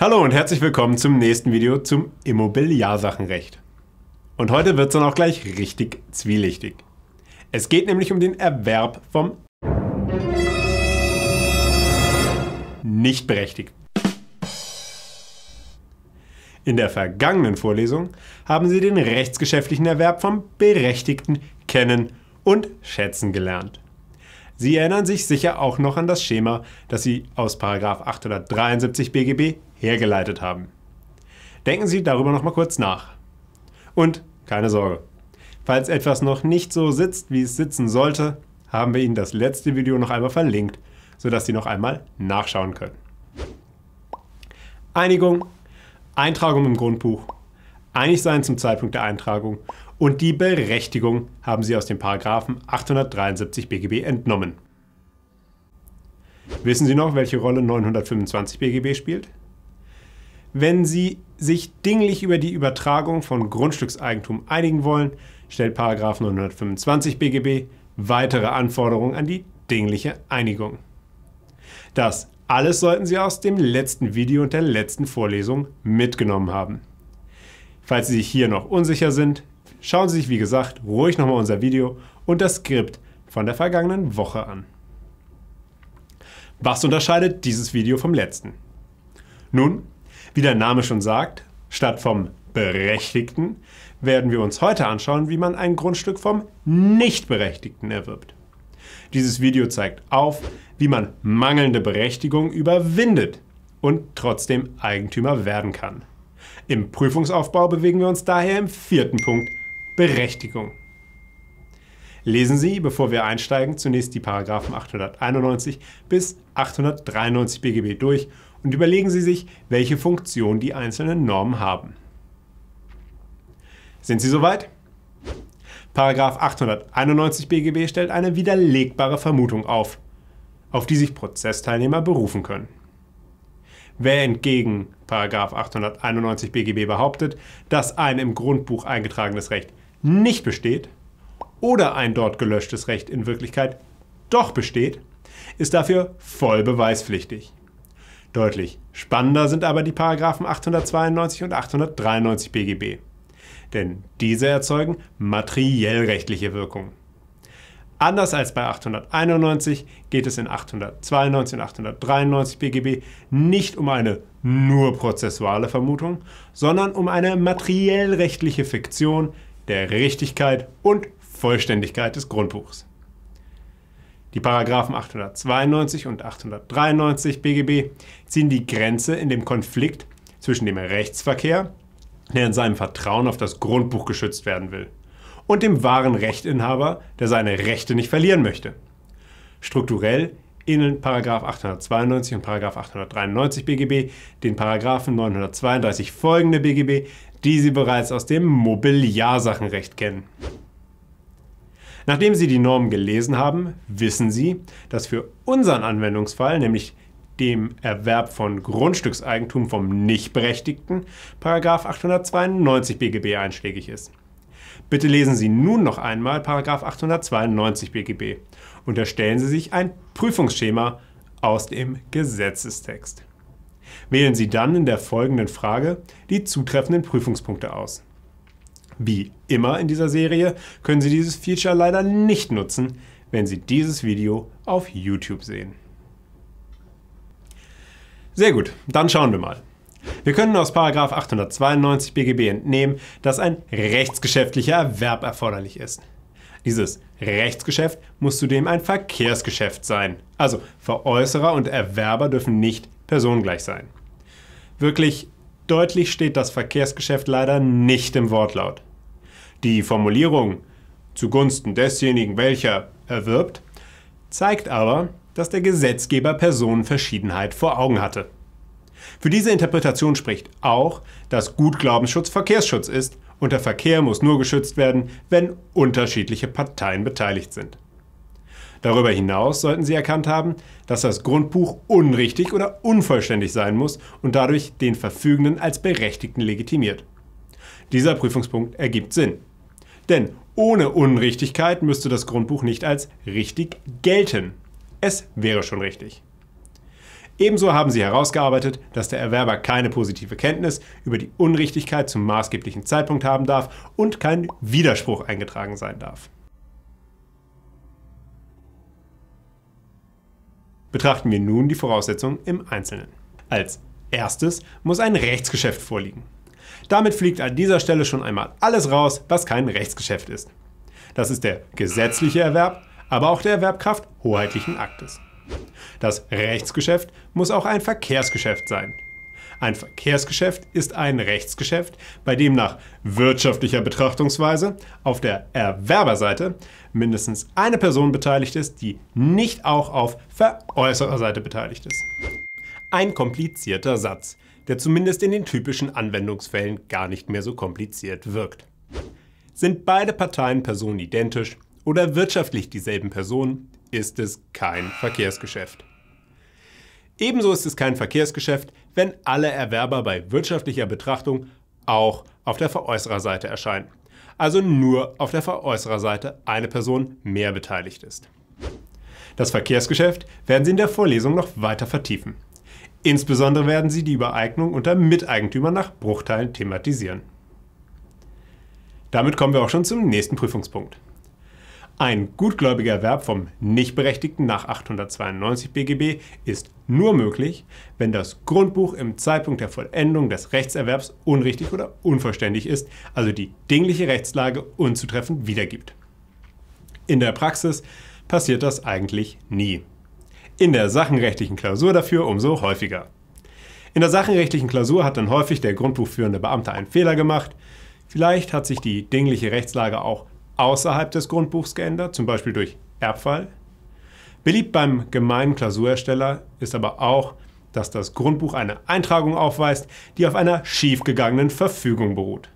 Hallo und herzlich willkommen zum nächsten Video zum Immobiliarsachenrecht. Und heute wird es dann auch gleich richtig zwielichtig. Es geht nämlich um den Erwerb vom Nichtberechtigten. In der vergangenen Vorlesung haben Sie den rechtsgeschäftlichen Erwerb vom Berechtigten kennen und schätzen gelernt. Sie erinnern sich sicher auch noch an das Schema, das Sie aus 873 BGB hergeleitet haben. Denken Sie darüber noch mal kurz nach. Und keine Sorge, falls etwas noch nicht so sitzt, wie es sitzen sollte, haben wir Ihnen das letzte Video noch einmal verlinkt, sodass Sie noch einmal nachschauen können. Einigung, Eintragung im Grundbuch, einig sein zum Zeitpunkt der Eintragung und die Berechtigung haben sie aus dem Paragraphen 873 BGB entnommen. Wissen Sie noch, welche Rolle 925 BGB spielt? Wenn Sie sich dinglich über die Übertragung von Grundstückseigentum einigen wollen, stellt 925 BGB weitere Anforderungen an die dingliche Einigung. Das alles sollten Sie aus dem letzten Video und der letzten Vorlesung mitgenommen haben. Falls Sie sich hier noch unsicher sind, schauen Sie sich wie gesagt ruhig nochmal unser Video und das Skript von der vergangenen Woche an. Was unterscheidet dieses Video vom letzten? Nun, wie der Name schon sagt, statt vom Berechtigten werden wir uns heute anschauen, wie man ein Grundstück vom Nichtberechtigten erwirbt. Dieses Video zeigt auf, wie man mangelnde Berechtigung überwindet und trotzdem Eigentümer werden kann. Im Prüfungsaufbau bewegen wir uns daher im vierten Punkt Berechtigung. Lesen Sie, bevor wir einsteigen, zunächst die Paragraphen 891 bis 893 BGB durch und überlegen Sie sich, welche Funktion die einzelnen Normen haben. Sind Sie soweit? Paragraph 891 BGB stellt eine widerlegbare Vermutung auf, auf die sich Prozessteilnehmer berufen können. Wer entgegen 891 BGB behauptet, dass ein im Grundbuch eingetragenes Recht nicht besteht oder ein dort gelöschtes Recht in Wirklichkeit doch besteht, ist dafür voll beweispflichtig. Deutlich spannender sind aber die Paragraphen 892 und 893 BGB, denn diese erzeugen materiell rechtliche Wirkung. Anders als bei 891 geht es in 892 und 893 BGB nicht um eine nur prozessuale Vermutung, sondern um eine materiell rechtliche Fiktion, der Richtigkeit und Vollständigkeit des Grundbuchs. Die Paragraphen 892 und 893 BGB ziehen die Grenze in dem Konflikt zwischen dem Rechtsverkehr, der in seinem Vertrauen auf das Grundbuch geschützt werden will, und dem wahren Rechtinhaber, der seine Rechte nicht verlieren möchte. Strukturell ähneln 892 und 893 BGB den Paragraphen 932 folgende BGB, die Sie bereits aus dem Mobiliarsachenrecht kennen. Nachdem Sie die Normen gelesen haben, wissen Sie, dass für unseren Anwendungsfall, nämlich dem Erwerb von Grundstückseigentum vom Nichtberechtigten, 892 BGB einschlägig ist. Bitte lesen Sie nun noch einmal 892 BGB. und erstellen Sie sich ein Prüfungsschema aus dem Gesetzestext. Wählen Sie dann in der folgenden Frage die zutreffenden Prüfungspunkte aus. Wie immer in dieser Serie können Sie dieses Feature leider nicht nutzen, wenn Sie dieses Video auf YouTube sehen. Sehr gut, dann schauen wir mal. Wir können aus 892 BGB entnehmen, dass ein rechtsgeschäftlicher Erwerb erforderlich ist. Dieses Rechtsgeschäft muss zudem ein Verkehrsgeschäft sein. Also Veräußerer und Erwerber dürfen nicht personengleich sein. Wirklich deutlich steht das Verkehrsgeschäft leider nicht im Wortlaut. Die Formulierung zugunsten desjenigen, welcher erwirbt, zeigt aber, dass der Gesetzgeber Personenverschiedenheit vor Augen hatte. Für diese Interpretation spricht auch, dass Gutglaubensschutz Verkehrsschutz ist und der Verkehr muss nur geschützt werden, wenn unterschiedliche Parteien beteiligt sind. Darüber hinaus sollten Sie erkannt haben, dass das Grundbuch unrichtig oder unvollständig sein muss und dadurch den Verfügenden als Berechtigten legitimiert. Dieser Prüfungspunkt ergibt Sinn. Denn ohne Unrichtigkeit müsste das Grundbuch nicht als richtig gelten. Es wäre schon richtig. Ebenso haben sie herausgearbeitet, dass der Erwerber keine positive Kenntnis über die Unrichtigkeit zum maßgeblichen Zeitpunkt haben darf und kein Widerspruch eingetragen sein darf. Betrachten wir nun die Voraussetzungen im Einzelnen. Als erstes muss ein Rechtsgeschäft vorliegen. Damit fliegt an dieser Stelle schon einmal alles raus, was kein Rechtsgeschäft ist. Das ist der gesetzliche Erwerb, aber auch der Erwerbkraft hoheitlichen Aktes. Das Rechtsgeschäft muss auch ein Verkehrsgeschäft sein, ein Verkehrsgeschäft ist ein Rechtsgeschäft, bei dem nach wirtschaftlicher Betrachtungsweise auf der Erwerberseite mindestens eine Person beteiligt ist, die nicht auch auf Veräußererseite beteiligt ist. Ein komplizierter Satz, der zumindest in den typischen Anwendungsfällen gar nicht mehr so kompliziert wirkt. Sind beide Parteien Personen identisch oder wirtschaftlich dieselben Personen, ist es kein Verkehrsgeschäft. Ebenso ist es kein Verkehrsgeschäft, wenn alle Erwerber bei wirtschaftlicher Betrachtung auch auf der Veräußererseite erscheinen. Also nur auf der Veräußererseite eine Person mehr beteiligt ist. Das Verkehrsgeschäft werden Sie in der Vorlesung noch weiter vertiefen. Insbesondere werden Sie die Übereignung unter Miteigentümern nach Bruchteilen thematisieren. Damit kommen wir auch schon zum nächsten Prüfungspunkt. Ein gutgläubiger Erwerb vom Nichtberechtigten nach 892 BGB ist nur möglich, wenn das Grundbuch im Zeitpunkt der Vollendung des Rechtserwerbs unrichtig oder unvollständig ist, also die dingliche Rechtslage unzutreffend wiedergibt. In der Praxis passiert das eigentlich nie. In der sachenrechtlichen Klausur dafür umso häufiger. In der sachenrechtlichen Klausur hat dann häufig der grundbuchführende Beamte einen Fehler gemacht. Vielleicht hat sich die dingliche Rechtslage auch außerhalb des Grundbuchs geändert, zum Beispiel durch Erbfall, Beliebt beim gemeinen Klausurhersteller ist aber auch, dass das Grundbuch eine Eintragung aufweist, die auf einer schiefgegangenen Verfügung beruht.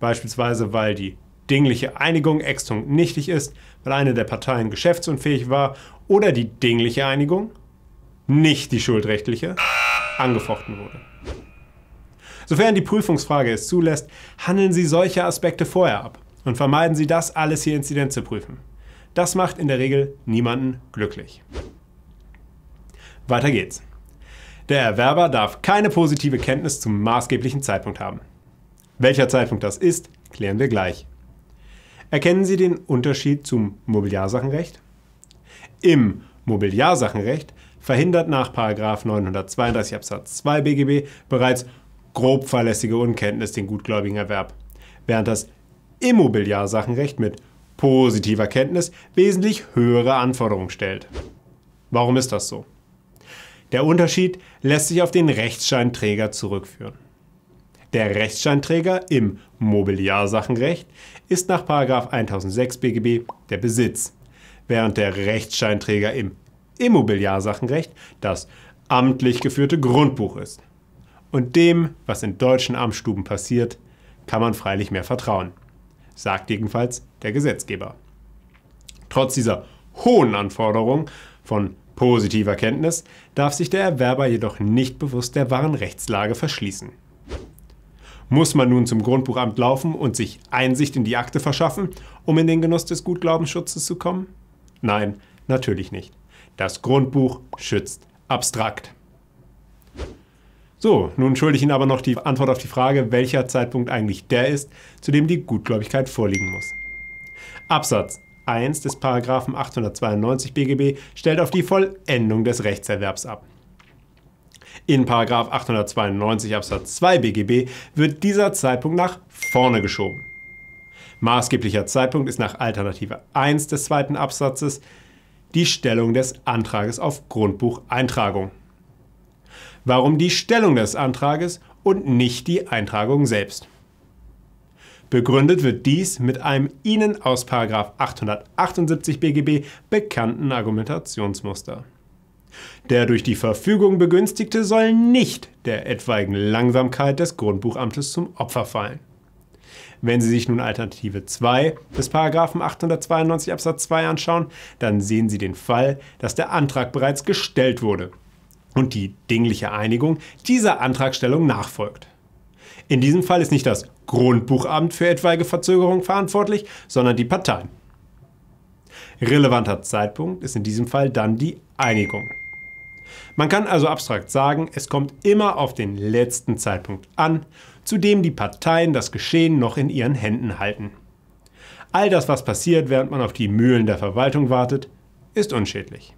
Beispielsweise weil die dingliche Einigung extunk nichtig ist, weil eine der Parteien geschäftsunfähig war oder die dingliche Einigung, nicht die schuldrechtliche, angefochten wurde. Sofern die Prüfungsfrage es zulässt, handeln Sie solche Aspekte vorher ab und vermeiden Sie das alles hier inzident zu prüfen. Das macht in der Regel niemanden glücklich. Weiter geht's. Der Erwerber darf keine positive Kenntnis zum maßgeblichen Zeitpunkt haben. Welcher Zeitpunkt das ist, klären wir gleich. Erkennen Sie den Unterschied zum Mobiliarsachenrecht? Im Mobiliarsachenrecht verhindert nach 932 Absatz 2 BGB bereits grob fahrlässige Unkenntnis den gutgläubigen Erwerb, während das Immobiliarsachenrecht mit positiver Kenntnis wesentlich höhere Anforderungen stellt. Warum ist das so? Der Unterschied lässt sich auf den Rechtsscheinträger zurückführen. Der Rechtsscheinträger im Mobiliarsachenrecht ist nach 1006 BGB der Besitz, während der Rechtsscheinträger im Immobiliarsachenrecht das amtlich geführte Grundbuch ist. Und dem, was in deutschen Amtsstuben passiert, kann man freilich mehr vertrauen sagt jedenfalls der Gesetzgeber. Trotz dieser hohen Anforderung von positiver Kenntnis darf sich der Erwerber jedoch nicht bewusst der wahren Rechtslage verschließen. Muss man nun zum Grundbuchamt laufen und sich Einsicht in die Akte verschaffen, um in den Genuss des Gutglaubensschutzes zu kommen? Nein, natürlich nicht. Das Grundbuch schützt abstrakt. So, nun schulde ich Ihnen aber noch die Antwort auf die Frage, welcher Zeitpunkt eigentlich der ist, zu dem die Gutgläubigkeit vorliegen muss. Absatz 1 des Paragraphen 892 BGB stellt auf die Vollendung des Rechtserwerbs ab. In Paragraph 892 Absatz 2 BGB wird dieser Zeitpunkt nach vorne geschoben. Maßgeblicher Zeitpunkt ist nach Alternative 1 des zweiten Absatzes die Stellung des Antrages auf Grundbucheintragung. Warum die Stellung des Antrages und nicht die Eintragung selbst? Begründet wird dies mit einem Ihnen aus 878 BGB bekannten Argumentationsmuster. Der durch die Verfügung Begünstigte soll nicht der etwaigen Langsamkeit des Grundbuchamtes zum Opfer fallen. Wenn Sie sich nun Alternative 2 des 892 Absatz 2 anschauen, dann sehen Sie den Fall, dass der Antrag bereits gestellt wurde und die dingliche Einigung dieser Antragstellung nachfolgt. In diesem Fall ist nicht das Grundbuchamt für etwaige Verzögerungen verantwortlich, sondern die Parteien. Relevanter Zeitpunkt ist in diesem Fall dann die Einigung. Man kann also abstrakt sagen, es kommt immer auf den letzten Zeitpunkt an, zu dem die Parteien das Geschehen noch in ihren Händen halten. All das, was passiert, während man auf die Mühlen der Verwaltung wartet, ist unschädlich.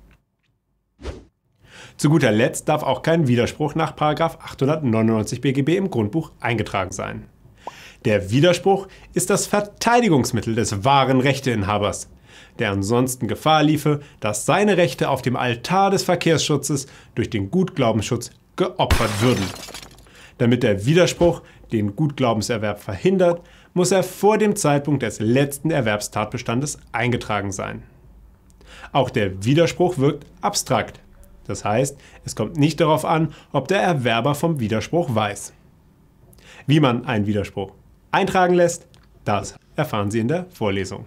Zu guter Letzt darf auch kein Widerspruch nach 899 BGB im Grundbuch eingetragen sein. Der Widerspruch ist das Verteidigungsmittel des wahren Rechteinhabers, der ansonsten Gefahr liefe, dass seine Rechte auf dem Altar des Verkehrsschutzes durch den Gutglaubensschutz geopfert würden. Damit der Widerspruch den Gutglaubenserwerb verhindert, muss er vor dem Zeitpunkt des letzten Erwerbstatbestandes eingetragen sein. Auch der Widerspruch wirkt abstrakt, das heißt, es kommt nicht darauf an, ob der Erwerber vom Widerspruch weiß. Wie man einen Widerspruch eintragen lässt, das erfahren Sie in der Vorlesung.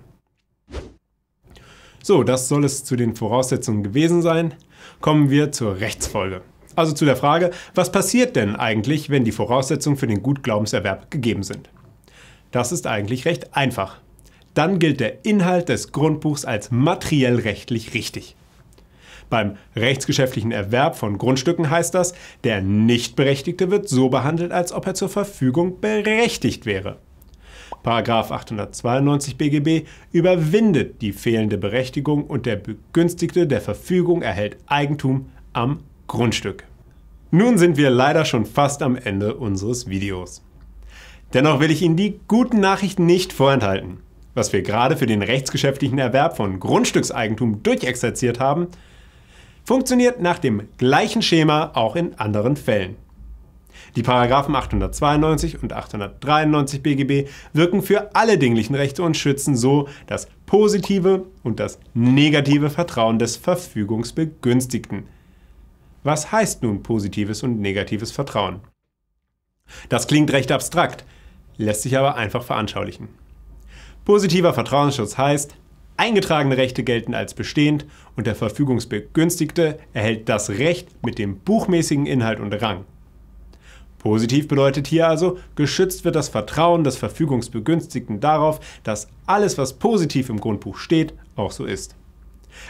So, das soll es zu den Voraussetzungen gewesen sein. Kommen wir zur Rechtsfolge. Also zu der Frage, was passiert denn eigentlich, wenn die Voraussetzungen für den Gutglaubenserwerb gegeben sind? Das ist eigentlich recht einfach. Dann gilt der Inhalt des Grundbuchs als materiell rechtlich richtig. Beim rechtsgeschäftlichen Erwerb von Grundstücken heißt das, der Nichtberechtigte wird so behandelt, als ob er zur Verfügung berechtigt wäre. Paragraf 892 BGB überwindet die fehlende Berechtigung und der Begünstigte der Verfügung erhält Eigentum am Grundstück. Nun sind wir leider schon fast am Ende unseres Videos. Dennoch will ich Ihnen die guten Nachrichten nicht vorenthalten. Was wir gerade für den rechtsgeschäftlichen Erwerb von Grundstückseigentum durchexerziert haben, Funktioniert nach dem gleichen Schema auch in anderen Fällen. Die Paragraphen 892 und 893 BGB wirken für alle dinglichen Rechte und schützen so das positive und das negative Vertrauen des Verfügungsbegünstigten. Was heißt nun positives und negatives Vertrauen? Das klingt recht abstrakt, lässt sich aber einfach veranschaulichen. Positiver Vertrauensschutz heißt, Eingetragene Rechte gelten als bestehend und der Verfügungsbegünstigte erhält das Recht mit dem buchmäßigen Inhalt und Rang. Positiv bedeutet hier also, geschützt wird das Vertrauen des Verfügungsbegünstigten darauf, dass alles, was positiv im Grundbuch steht, auch so ist.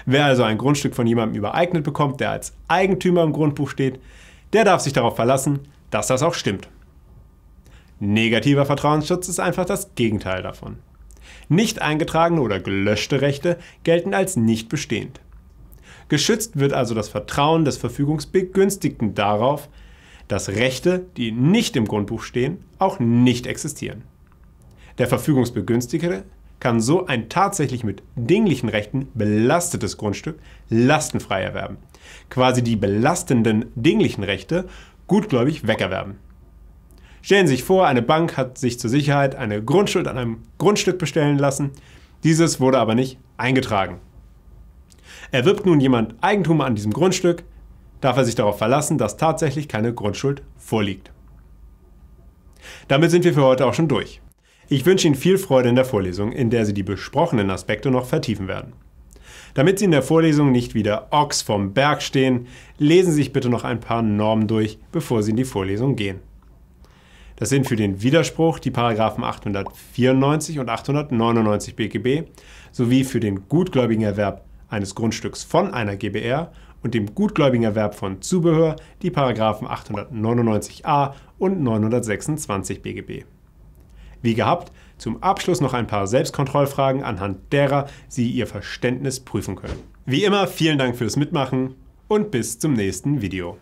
Wer also ein Grundstück von jemandem übereignet bekommt, der als Eigentümer im Grundbuch steht, der darf sich darauf verlassen, dass das auch stimmt. Negativer Vertrauensschutz ist einfach das Gegenteil davon. Nicht eingetragene oder gelöschte Rechte gelten als nicht bestehend. Geschützt wird also das Vertrauen des Verfügungsbegünstigten darauf, dass Rechte, die nicht im Grundbuch stehen, auch nicht existieren. Der Verfügungsbegünstigte kann so ein tatsächlich mit dinglichen Rechten belastetes Grundstück lastenfrei erwerben. Quasi die belastenden dinglichen Rechte gutgläubig wegerwerben. Stellen Sie sich vor, eine Bank hat sich zur Sicherheit eine Grundschuld an einem Grundstück bestellen lassen. Dieses wurde aber nicht eingetragen. Erwirbt nun jemand Eigentum an diesem Grundstück, darf er sich darauf verlassen, dass tatsächlich keine Grundschuld vorliegt. Damit sind wir für heute auch schon durch. Ich wünsche Ihnen viel Freude in der Vorlesung, in der Sie die besprochenen Aspekte noch vertiefen werden. Damit Sie in der Vorlesung nicht wieder Ochs vom Berg stehen, lesen Sie sich bitte noch ein paar Normen durch, bevor Sie in die Vorlesung gehen. Das sind für den Widerspruch die Paragraphen 894 und 899 BGB sowie für den gutgläubigen Erwerb eines Grundstücks von einer GBR und dem gutgläubigen Erwerb von Zubehör die Paragraphen 899a und 926 BGB. Wie gehabt, zum Abschluss noch ein paar Selbstkontrollfragen, anhand derer Sie Ihr Verständnis prüfen können. Wie immer, vielen Dank fürs Mitmachen und bis zum nächsten Video.